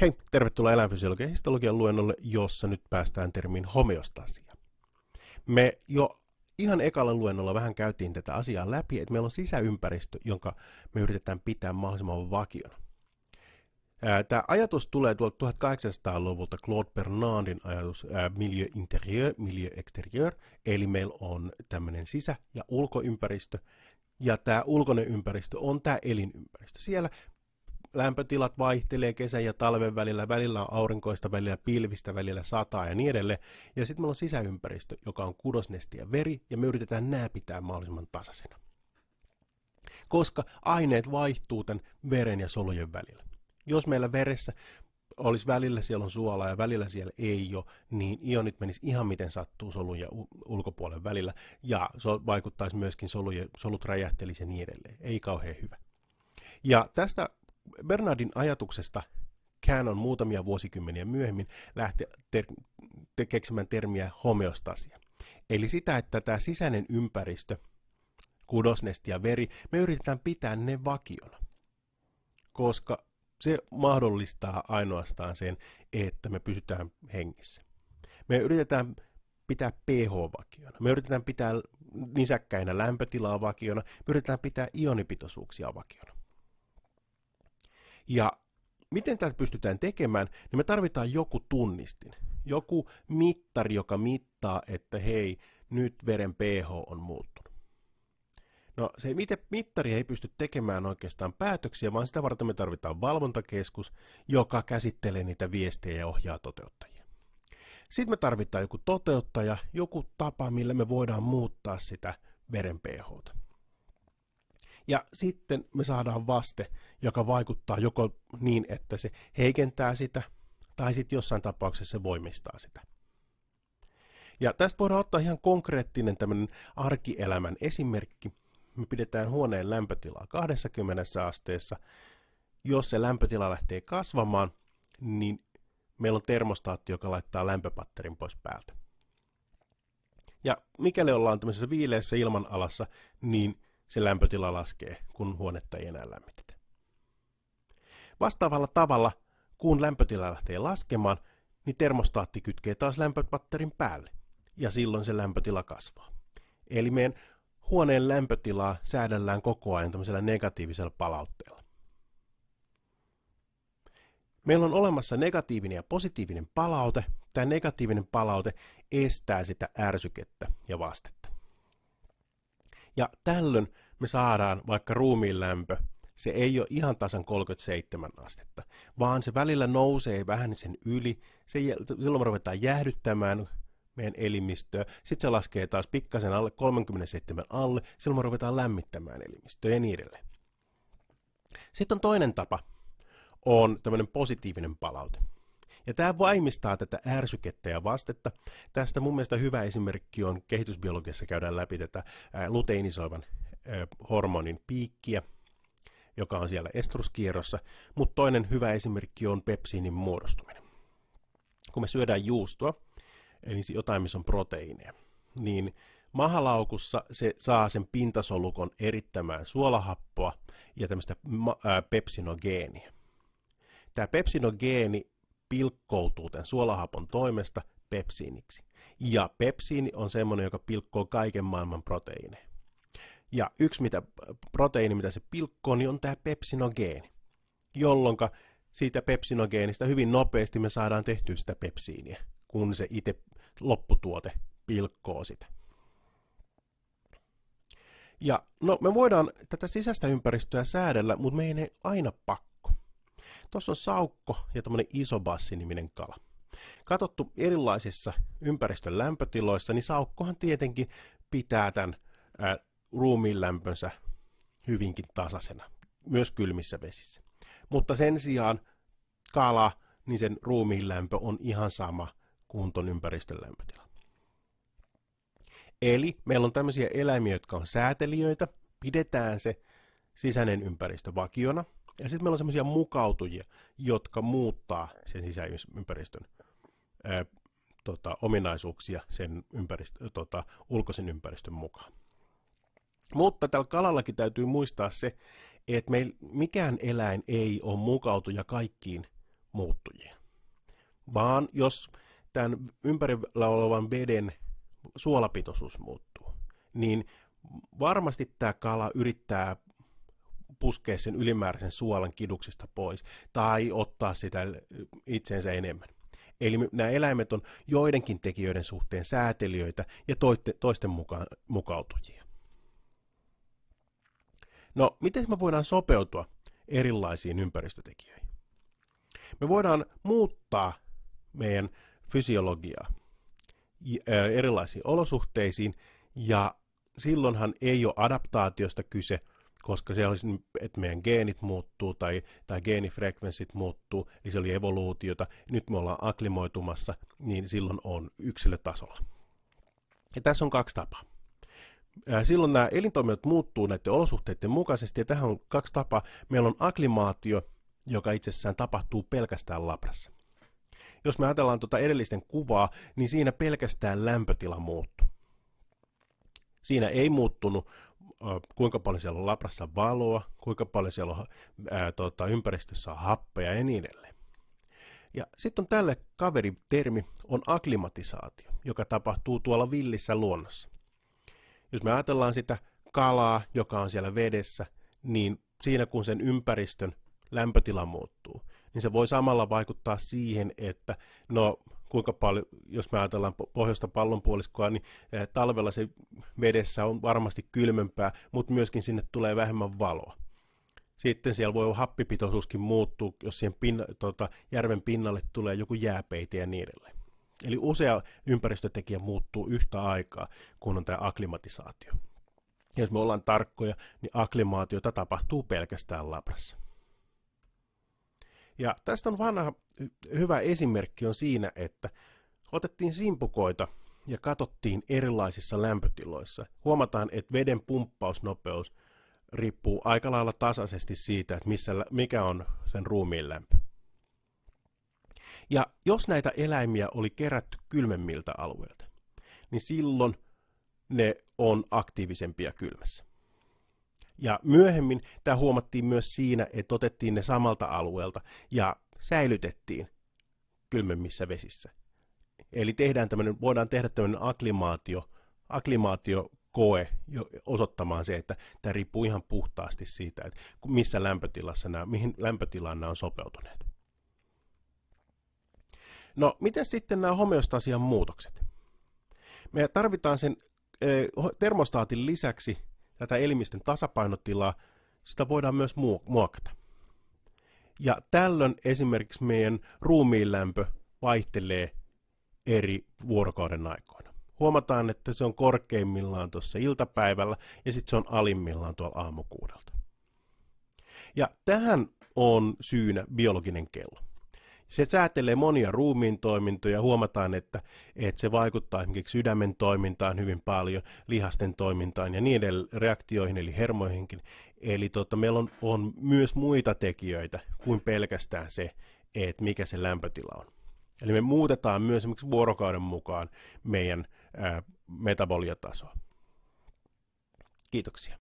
Hei, tervetuloa eläinfysiologian histologian luennolle, jossa nyt päästään termiin homeostasia. Me jo ihan ekalla luennolla vähän käytiin tätä asiaa läpi, että meillä on sisäympäristö, jonka me yritetään pitää mahdollisimman vakiona. Tämä ajatus tulee tuolta 1800-luvulta Claude Bernardin ajatus milieu intérieur, milieu extérieur, eli meillä on tämmöinen sisä- ja ulkoympäristö, ja tämä ulkoinen ympäristö on tämä elinympäristö. Siellä lämpötilat vaihtelee kesän ja talven välillä, välillä on aurinkoista, välillä pilvistä, välillä sataa ja niin edelleen. Ja sitten meillä on sisäympäristö, joka on kudosnesti ja veri, ja me yritetään nämä pitää mahdollisimman tasaisena. Koska aineet vaihtuu tämän veren ja solujen välillä. Jos meillä veressä olisi välillä siellä on suolaa ja välillä siellä ei ole, niin ionit menis ihan miten sattuu solun ja ulkopuolen välillä, ja se vaikuttaisi myöskin solujen, solut räjähtelisi ja niin edelleen. Ei kauhean hyvä. Ja tästä Bernardin ajatuksesta Canon muutamia vuosikymmeniä myöhemmin lähti ter- te- keksimään termiä homeostasia. Eli sitä, että tämä sisäinen ympäristö, kudosnesti ja veri, me yritetään pitää ne vakiona. Koska se mahdollistaa ainoastaan sen, että me pysytään hengissä. Me yritetään pitää pH-vakiona, me yritetään pitää nisäkkäinä lämpötilaa vakiona, me yritetään pitää ionipitoisuuksia vakiona. Ja miten tätä pystytään tekemään, niin me tarvitaan joku tunnistin, joku mittari, joka mittaa, että hei, nyt veren pH on muuttunut. No se miten mittari ei pysty tekemään oikeastaan päätöksiä, vaan sitä varten me tarvitaan valvontakeskus, joka käsittelee niitä viestejä ja ohjaa toteuttajia. Sitten me tarvitaan joku toteuttaja, joku tapa, millä me voidaan muuttaa sitä veren ph ja sitten me saadaan vaste, joka vaikuttaa joko niin, että se heikentää sitä, tai sitten jossain tapauksessa se voimistaa sitä. Ja tästä voidaan ottaa ihan konkreettinen tämmöinen arkielämän esimerkki. Me pidetään huoneen lämpötilaa 20 asteessa. Jos se lämpötila lähtee kasvamaan, niin meillä on termostaatti, joka laittaa lämpöpatterin pois päältä. Ja mikäli ollaan tämmöisessä viileässä ilmanalassa, niin se lämpötila laskee, kun huonetta ei enää lämmitetä. Vastaavalla tavalla, kun lämpötila lähtee laskemaan, niin termostaatti kytkee taas lämpöpatterin päälle, ja silloin se lämpötila kasvaa. Eli meidän huoneen lämpötilaa säädellään koko ajan tämmöisellä negatiivisella palautteella. Meillä on olemassa negatiivinen ja positiivinen palaute. Tämä negatiivinen palaute estää sitä ärsykettä ja vastetta. Ja tällöin me saadaan vaikka ruumiin lämpö, se ei ole ihan tasan 37 astetta, vaan se välillä nousee vähän sen yli, se, silloin me ruvetaan jäähdyttämään meidän elimistöä, sitten se laskee taas pikkasen alle 37 alle, silloin me ruvetaan lämmittämään elimistöä ja niin edelleen. Sitten on toinen tapa, on tämmöinen positiivinen palaute. Ja tämä vaimistaa tätä ärsykettä ja vastetta. Tästä mun mielestä hyvä esimerkki on kehitysbiologiassa käydään läpi tätä luteinisoivan hormonin piikkiä, joka on siellä estruskierrossa, mutta toinen hyvä esimerkki on pepsiinin muodostuminen. Kun me syödään juustoa, eli jotain, missä on proteiineja, niin mahalaukussa se saa sen pintasolukon erittämään suolahappoa ja tämmöistä ma- pepsinogeeniä. Tämä pepsinogeeni pilkkoutuu tämän suolahapon toimesta pepsiiniksi. Ja pepsiini on semmoinen, joka pilkkoo kaiken maailman proteiineja. Ja yksi mitä, proteiini, mitä se pilkkoo, niin on tämä pepsinogeeni, jolloin siitä pepsinogeenista hyvin nopeasti me saadaan tehtyä sitä pepsiiniä, kun se itse lopputuote pilkkoo sitä. Ja no, me voidaan tätä sisäistä ympäristöä säädellä, mutta me ei aina pakko Tuossa on saukko ja tämmöinen bassi niminen kala. Katottu erilaisissa ympäristön lämpötiloissa, niin saukkohan tietenkin pitää tämän ää, ruumiin lämpönsä hyvinkin tasaisena, myös kylmissä vesissä. Mutta sen sijaan kala, niin sen ruumiin lämpö on ihan sama kuin ton ympäristön lämpötila. Eli meillä on tämmöisiä eläimiä, jotka on säätelijöitä, pidetään se sisäinen ympäristö vakiona, ja sitten meillä on semmoisia mukautujia, jotka muuttaa sen sisäympäristön ää, tota, ominaisuuksia sen ympäristö, tota, ulkoisen ympäristön mukaan. Mutta tällä kalallakin täytyy muistaa se, että meil, mikään eläin ei ole mukautuja kaikkiin muuttujiin. Vaan jos tämän ympärillä olevan veden suolapitoisuus muuttuu, niin varmasti tämä kala yrittää puskea sen ylimääräisen suolan kiduksista pois tai ottaa sitä itseensä enemmän. Eli nämä eläimet on joidenkin tekijöiden suhteen säätelijöitä ja toisten mukaan, mukautujia. No, miten me voidaan sopeutua erilaisiin ympäristötekijöihin? Me voidaan muuttaa meidän fysiologiaa erilaisiin olosuhteisiin, ja silloinhan ei ole adaptaatiosta kyse, koska se olisi, että meidän geenit muuttuu tai, tai geenifrekvenssit muuttuu, eli se oli evoluutiota. Nyt me ollaan aklimoitumassa, niin silloin on yksilötasolla. Ja tässä on kaksi tapaa. Silloin nämä elintoiminnot muuttuu näiden olosuhteiden mukaisesti, ja tähän on kaksi tapaa. Meillä on aklimaatio, joka itsessään tapahtuu pelkästään labrassa. Jos me ajatellaan tuota edellisten kuvaa, niin siinä pelkästään lämpötila muuttuu. Siinä ei muuttunut kuinka paljon siellä on labrassa valoa, kuinka paljon siellä on ää, tota, ympäristössä on happea ja niin edelleen. Ja sitten on tälle kaveri termi on aklimatisaatio, joka tapahtuu tuolla villissä luonnossa. Jos me ajatellaan sitä kalaa, joka on siellä vedessä, niin siinä kun sen ympäristön lämpötila muuttuu, niin se voi samalla vaikuttaa siihen, että no kuinka paljon, jos me ajatellaan pohjoista pallonpuoliskoa, niin eh, talvella se vedessä on varmasti kylmempää, mutta myöskin sinne tulee vähemmän valoa. Sitten siellä voi olla happipitoisuuskin muuttuu, jos siihen pinna, tota, järven pinnalle tulee joku jääpeite ja niin edelleen. Eli usea ympäristötekijä muuttuu yhtä aikaa, kun on tämä aklimatisaatio. Jos me ollaan tarkkoja, niin aklimaatiota tapahtuu pelkästään labrassa. Ja tästä on vanha hyvä esimerkki on siinä, että otettiin simpukoita ja katsottiin erilaisissa lämpötiloissa. Huomataan, että veden pumppausnopeus riippuu aika lailla tasaisesti siitä, että missä, mikä on sen ruumiin lämpö. Ja jos näitä eläimiä oli kerätty kylmemmiltä alueilta, niin silloin ne on aktiivisempia kylmässä. Ja myöhemmin tämä huomattiin myös siinä, että otettiin ne samalta alueelta ja säilytettiin kylmemmissä vesissä. Eli tehdään tämmönen, voidaan tehdä tämmöinen aklimaatio, jo osoittamaan se, että tämä riippuu ihan puhtaasti siitä, että missä lämpötilassa nämä, mihin lämpötilaan nämä on sopeutuneet. No, miten sitten nämä homeostasian muutokset? Me tarvitaan sen termostaatin lisäksi tätä elimistön tasapainotilaa, sitä voidaan myös muokata. Ja tällöin esimerkiksi meidän ruumiinlämpö vaihtelee eri vuorokauden aikoina. Huomataan, että se on korkeimmillaan tuossa iltapäivällä ja sitten se on alimmillaan tuolla aamukuudelta. Ja tähän on syynä biologinen kello. Se säätelee monia ruumiin toimintoja. Huomataan, että, että se vaikuttaa esimerkiksi sydämen toimintaan hyvin paljon, lihasten toimintaan ja niiden reaktioihin, eli hermoihinkin. Eli tota, meillä on, on myös muita tekijöitä kuin pelkästään se, että mikä se lämpötila on. Eli me muutetaan myös esimerkiksi vuorokauden mukaan meidän ää, metaboliatasoa. Kiitoksia.